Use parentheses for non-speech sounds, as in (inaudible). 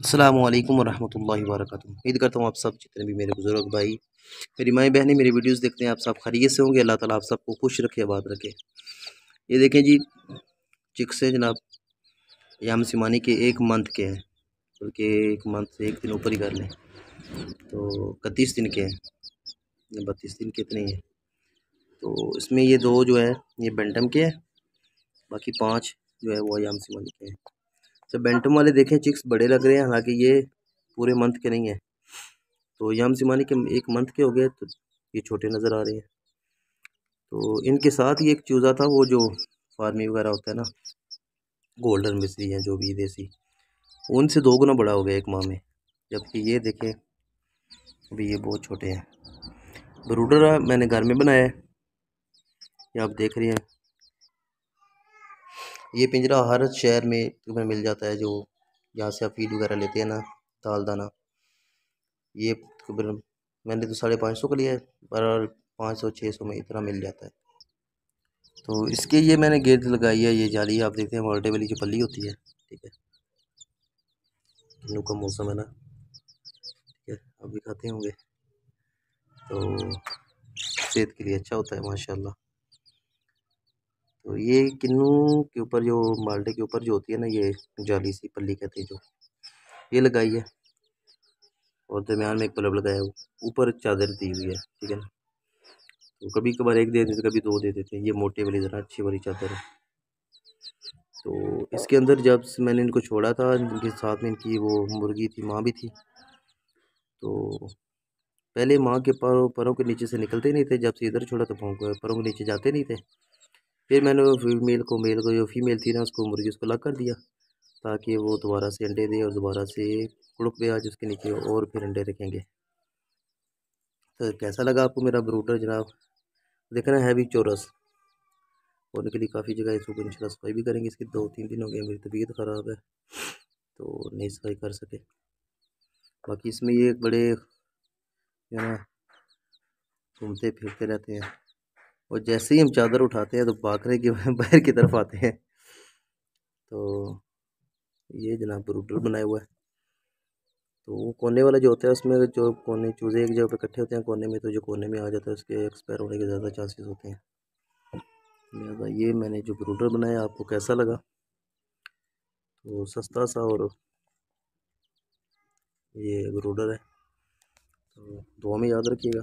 अल्लाम वरहमल वर्क उम्मीद करता हूँ आप सब जितने भी मेरे बुज़ुर्ग भाई मेरी माएँ बहनें मेरी वीडियोस देखते हैं आप सब खरीय से होंगे अल्लाह ताला आप सबको खुश रखे आबाद रखे ये देखें जी चिक्स हैं जनाब याम सिमानी के एक मंथ के हैं बल्कि एक मंथ से एक दिन ऊपर ही कर लें तो इकतीस दिन के हैं बत्तीस दिन के इतने हैं तो इसमें ये दो जो है ये बेंटम के हैं बाकी पाँच जो है वो याम सिमानी के हैं अच्छा तो बेंटम वाले देखें चिक्स बड़े लग रहे हैं हालांकि ये पूरे मंथ के नहीं है तो से सिमानी के एक मंथ के हो गए तो ये छोटे नज़र आ रहे हैं तो इनके साथ ही एक चूज़ा था वो जो फार्मी वगैरह होता है ना गोल्डन मिश्री हैं जो भी देसी उनसे दो गुना बड़ा हो गया एक माह में जबकि ये देखें अभी ये बहुत छोटे हैं ब्रूडर मैंने घर में बनाया है ये आप देख रहे हैं ये पिंजरा हर शहर में तुम्हें मिल जाता है जो यहाँ से आप फीड वगैरह लेते हैं ना दाल दाना ये मैंने तो साढ़े पाँच सौ का लिया है पर पाँच सौ छः सौ में इतना मिल जाता है तो इसके ये मैंने गेट लगाई है ये जाली आप देखते हैं वोल्टे वाली जो पल्ली होती है ठीक है का मौसम है ना ठीक है आप भी खाते होंगे तो सेहत के लिए अच्छा होता है माशाल्लाह तो ये किन्नू के ऊपर जो माल्टे के ऊपर जो होती है ना ये जाली सी पल्ली कहते हैं जो ये लगाई है और दरमियान में एक बल्ब लगाया ऊपर चादर दी हुई है ठीक है ना तो कभी कभार एक दे देते कभी दो दे देते हैं ये मोटे वाली ज़रा अच्छी वाली चादर है तो इसके अंदर जब मैंने इनको छोड़ा था इनके साथ में इनकी वो मुर्गी थी माँ भी थी तो पहले माँ के परों परों के नीचे से निकलते नहीं थे जब से इधर छोड़ा तो परों के नीचे जाते नहीं थे फिर मैंने वो फीमेल को मेल को जो फीमेल थी ना उसको मुर्गी उसको अलग कर दिया ताकि वो दोबारा से अंडे दे और दोबारा से कुड़क पे आज उसके नीचे और फिर अंडे रखेंगे तो कैसा लगा आपको मेरा ब्रूटर जनाब देखना है भी चोरस और निकली लिए काफ़ी जगह इसको इन सफाई भी करेंगे इसकी दो तीन दिन हो गए मेरी तबीयत ख़राब है तो नहीं सफाई कर सके बाकी इसमें ये बड़े जो है घूमते फिरते रहते हैं और जैसे ही हम चादर उठाते हैं तो बाखरे के (laughs) बाहर की तरफ आते हैं तो ये जनाब ब्रूडर बनाया हुआ है तो कोने वाला जो होता है उसमें जो कोने चूज़े एक जगह पे इकट्ठे होते हैं कोने में तो जो कोने में आ जाता है उसके एक्सपायर होने के ज़्यादा चांसेस होते हैं लिहाजा ये मैंने जो ब्रूडर बनाया आपको कैसा लगा तो सस्ता सा और ये ब्रूडर है तो दुआ में याद रखिएगा